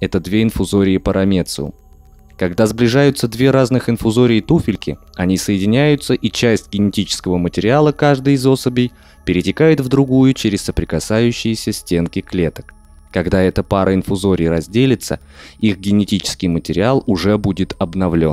Это две инфузории парамециум. Когда сближаются две разных инфузории туфельки, они соединяются и часть генетического материала каждой из особей перетекает в другую через соприкасающиеся стенки клеток. Когда эта пара инфузорий разделится, их генетический материал уже будет обновлен.